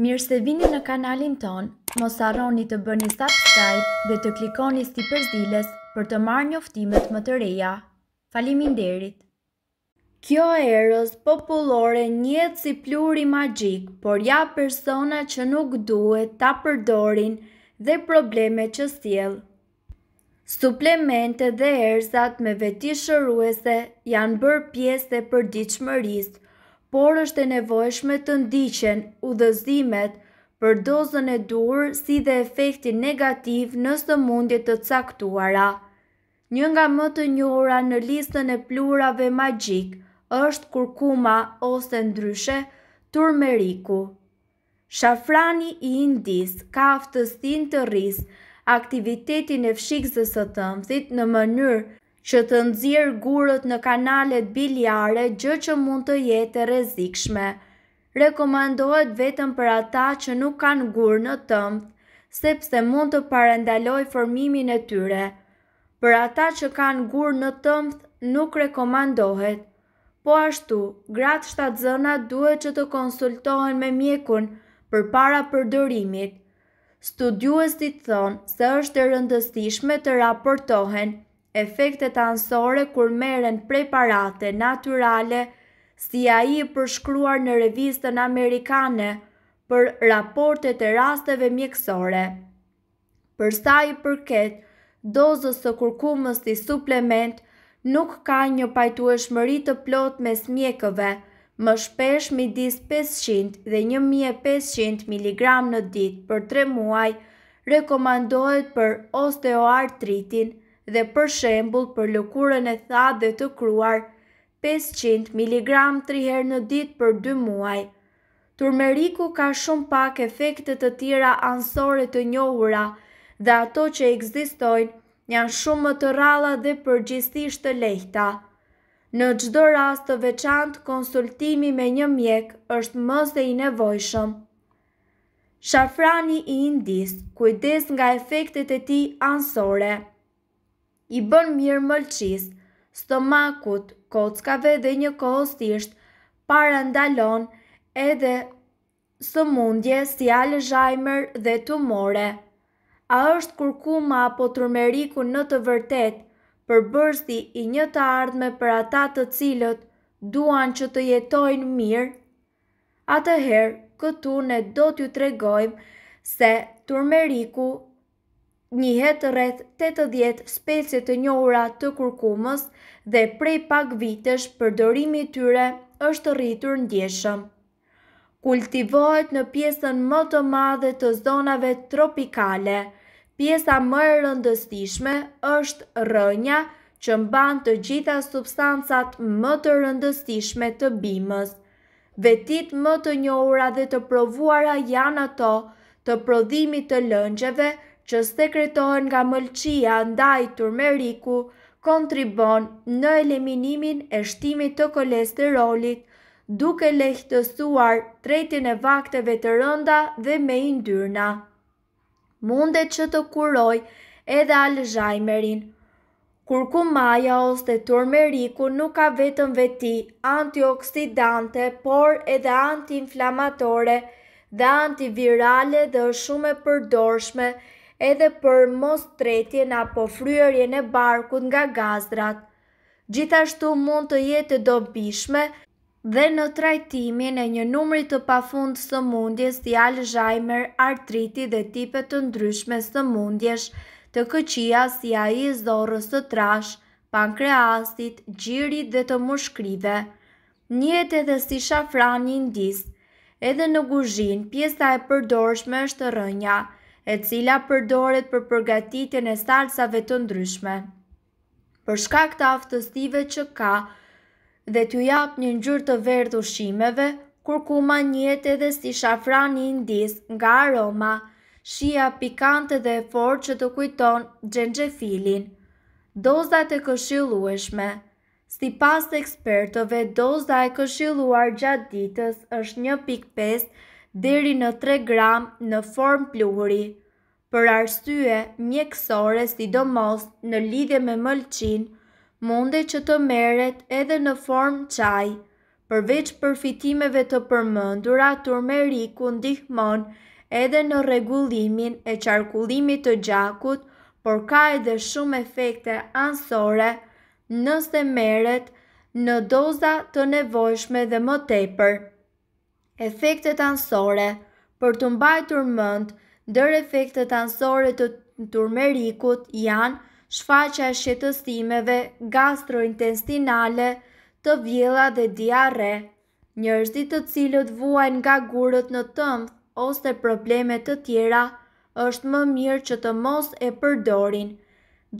Mirë se vini në kanalin ton, mos arroni të bëni subscribe dhe të klikoni si përzilës për të marrë njoftimet më të reja. Falimin derit! Kjo erës populore njetë si pluri magjik, por ja persona që nuk duhet ta përdorin dhe probleme që stjelë. Suplemente dhe erzat me veti shëruese janë bërë pjesë e përdiqë mërisë, por është e nevojshme të ndiqen udhëzimet për dozën e durë si dhe efekti negativ në së mundje të caktuara. Një nga më të njura në listën e plurave magjik është kurkuma ose ndryshe turmeriku. Shafrani i indis ka aftësin të rris aktivitetin e fshikëzës dhe së tëmthit në mënyrë që të nëzirë gurët në kanalet biljare gjë që mund të jetë rezikshme. Rekomandohet vetëm për ata që nuk kanë gurë në tëmth, sepse mund të parendaloj formimin e tyre. Për ata që kanë gurë në tëmth, nuk rekomandohet. Po ashtu, gratë shtatë zëna duhet që të konsultohen me mjekun për para përdërimit. Studiues thonë se është e rëndëstishme të raportohen efektet ansore kur meren preparate naturale si a i përshkruar në revistën Amerikane për raportet e rasteve mjekësore. Përsa i përket, dozës të kurkumës të suplement nuk ka një pajtu e shmëri të plot me smjekëve, më shpesh mi dis 500 dhe 1500 mg në dit për 3 muaj, rekomandohet për osteoartritin, dhe për shembul për lëkurën e tha dhe të kruar 500 mg 3 herë në dit për 2 muaj. Turmeriku ka shumë pak efektet të tjera ansore të njohura dhe ato që eksistojnë janë shumë të ralla dhe përgjistisht të lehta. Në gjdo rast të veçant, konsultimi me një mjek është mës dhe i nevojshëm. Shafrani i indis, kujdes nga efektet e ti ansore i bën mirë mëlqis, stomakut, kockave dhe një kohostisht, para ndalon edhe së mundje si Alzheimer dhe tumore. A është kurkuma apo turmeriku në të vërtet për bërsti i një të ardhme për ata të cilët duan që të jetojnë mirë? Atëherë, këtu ne do t'ju tregojmë se turmeriku njëhet rreth 80 specie të njohura të kurkumës dhe prej pak vitesh përdorimi tyre është rritur ndjeshëm. Kultivohet në pjesën më të madhe të zonave tropikale. Pjesa më e rëndësishme është rënja që mban të gjitha substancat më të rëndësishme të bimës. Vetit më të njohura dhe të provuara janë ato të prodhimit të lëngjeve, që sekretohen nga mëlqia ndaj turmeriku kontribon në eliminimin e shtimit të kolesterolit, duke lehtësuar tretin e vakteve të rënda dhe me indyrna. Mundet që të kuroj edhe alëzhajmerin. Kurkumaja ose turmeriku nuk ka vetëm veti antioksidante, por edhe antiinflamatore dhe antivirale dhe shumë e përdorshme, edhe për mos tretjen apo fryërjen e barkut nga gazdrat. Gjithashtu mund të jetë dobishme dhe në trajtimin e një numri të pafund së mundjes si alzheimer, artriti dhe tipe të ndryshme së mundjes të këqia si a i zorës të trash, pankreastit, gjirit dhe të mushkrive. Njete dhe si shafran një ndisë, edhe në guzhin pjesta e përdorshme është rënja, e cila përdoret për përgatitjen e salsave të ndryshme. Për shkak të aftësive që ka dhe t'u jap një ngjyrë të verdh ushqimeve, kurkuma njihet edhe si shafrani i ndis nga aroma, shija pikante dhe e fortë që të kujton xhenxhefilin. Dozat e këshillueshme Si pas ekspertove, doza e këshiluar gjatë ditës është 1.5 deri në 3 gram në form pluhuri, për arsye mjekësore si do mos në lidhje me mëlqin, munde që të meret edhe në form qaj, përveç përfitimeve të përmëndura turmeriku ndihmon edhe në regullimin e qarkullimit të gjakut, por ka edhe shumë efekte ansore nëse meret në doza të nevojshme dhe më tepër efektet ansore për të mbajtur mend ndër efektet ansore të turmerikut janë shfaqja e shqetësimeve gastrointestinale të vjela dhe diarre. Njërzit të cilët vuajnë nga gurët në tëmë ose problemet të tjera është më mirë që të mos e përdorin.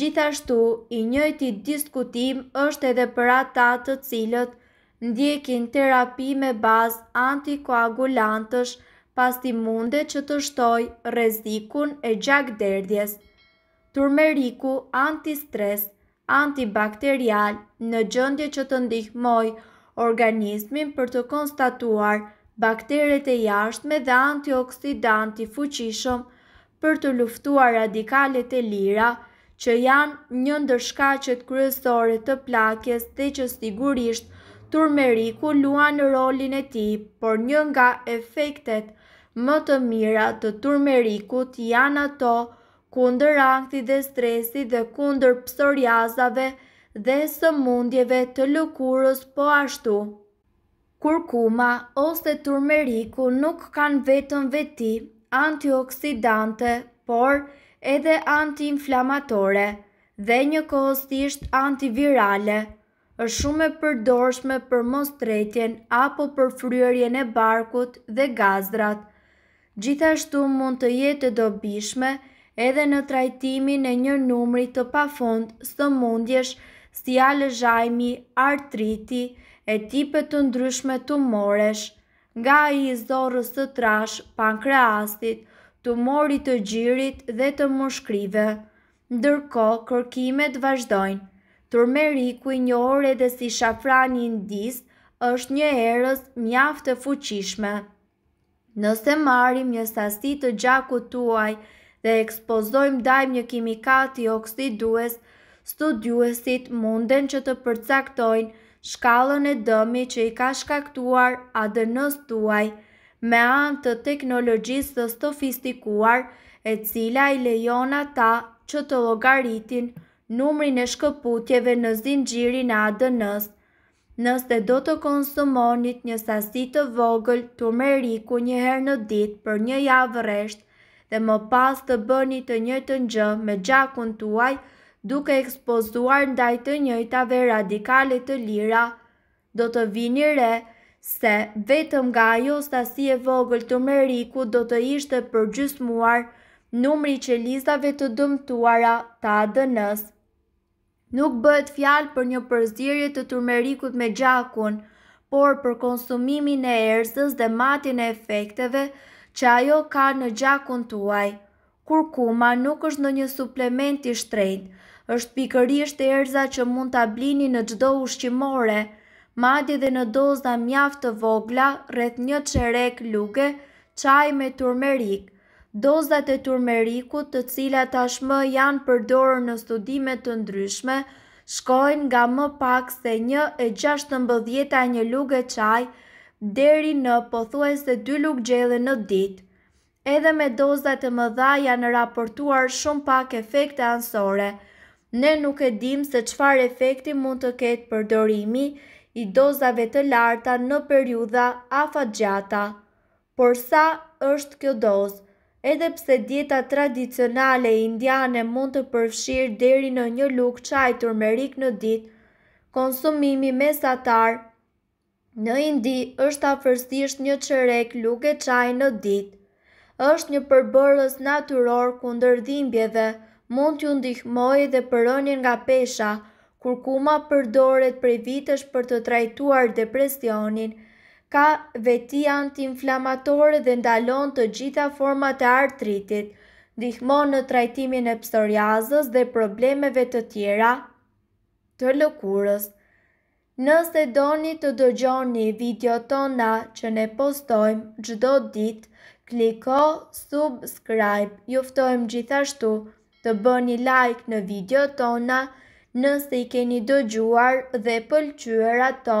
Gjithashtu, i njëti diskutim është edhe për ata të cilët ndjekin terapi me bazë antikoagulantësh pas ti munde që të shtoj rezikun e gjak derdjes. Turmeriku antistres, antibakterial në gjëndje që të ndihmoj organismin për të konstatuar bakteret e jashtme dhe antioksidanti fuqishëm për të luftuar radikalet e lira që janë një ndërshkaqet kryesore të plakjes dhe që sigurisht Turmeriku luan rolin e ti, por një nga efektet më të mira të turmerikut janë ato kunder angti dhe stresi dhe kunder psoriazave dhe së mundjeve të lukurës po ashtu. Kurkuma ose turmeriku nuk kanë vetën veti antioksidante, por edhe antiinflamatore dhe një kostisht antivirale është shumë e përdorshme për mos tretjen apo për fryërjen e barkut dhe gazdrat. Gjithashtu mund të jetë dobishme edhe në trajtimin e një numri të pafund së mundjesh si alëzhajmi, artriti e tipet të ndryshme të moresh, nga i zorës të trash, pankreastit, të morit të gjirit dhe të moshkrive. Ndërko, kërkimet vazhdojnë. Turmeriku i një orë dhe si shafrani në disë është një erës mjaftë të fuqishme. Nëse marim një sasit të gjaku tuaj dhe ekspozojmë dajmë një kimikati oksidues, studiuesit munden që të përcaktojnë shkallën e dëmi që i ka shkaktuar adënës tuaj me anë të teknologjisë të sofistikuar e cila i lejon ata që të logaritin numrin e shkëputjeve në zingjiri në ADN-s. nëse do të konsumonit një sasit të vogël të meriku një herë në ditë për një javë reshtë dhe më pas të bëni të një të me gjakun tuaj duke ekspozuar ndaj të njëjtave radikale të lira, do të vini re se vetëm nga ajo sasi e vogël të meriku do të ishte përgjysmuar numri që lizave të dëmtuara të adënës. Nuk bëhet fjalë për një përzirje të turmerikut me gjakun, por për konsumimin e erzës dhe matin e efekteve që ajo ka në gjakun tuaj. Kurkuma nuk është në një suplement i shtrejt, është pikërisht e erza që mund të blini në gjdo ushqimore, madi dhe në doza mjaftë të vogla, rreth një qerek luge, qaj me turmerik dozat e turmerikut të cilat tashmë janë përdorë në studimet të ndryshme, shkojnë nga më pak se një e gjasht të mbëdhjeta një lugë e qaj, deri në pëthuaj se dy lugë gjele në dit. Edhe me dozat e më dha janë raportuar shumë pak efekte ansore. Ne nuk e dim se qfar efekti mund të ketë përdorimi i dozave të larta në periuda afa gjata. Por sa është kjo dozë? Edhe pse dieta tradicionale indiane mund të përfshirë deri në një luk çaj turmerik në ditë, konsumimi mesatar në Indi është afërsisht një çerek e qaj në ditë. Është një përbërës natyror kundër dhimbjeve, mund t'ju ndihmojë dhe përënjën nga pesha, kurkuma përdoret prej vitesh për të trajtuar depresionin, ka veti antiinflamatore dhe ndalon të gjitha format e artritit, ndihmon në trajtimin e psoriazës dhe problemeve të tjera të lëkurës. Nëse doni të dëgjoni video tona që ne postojmë gjdo dit, kliko subscribe, juftojmë gjithashtu të bëni like në video tona nëse i keni dëgjuar dhe pëlqyër ato.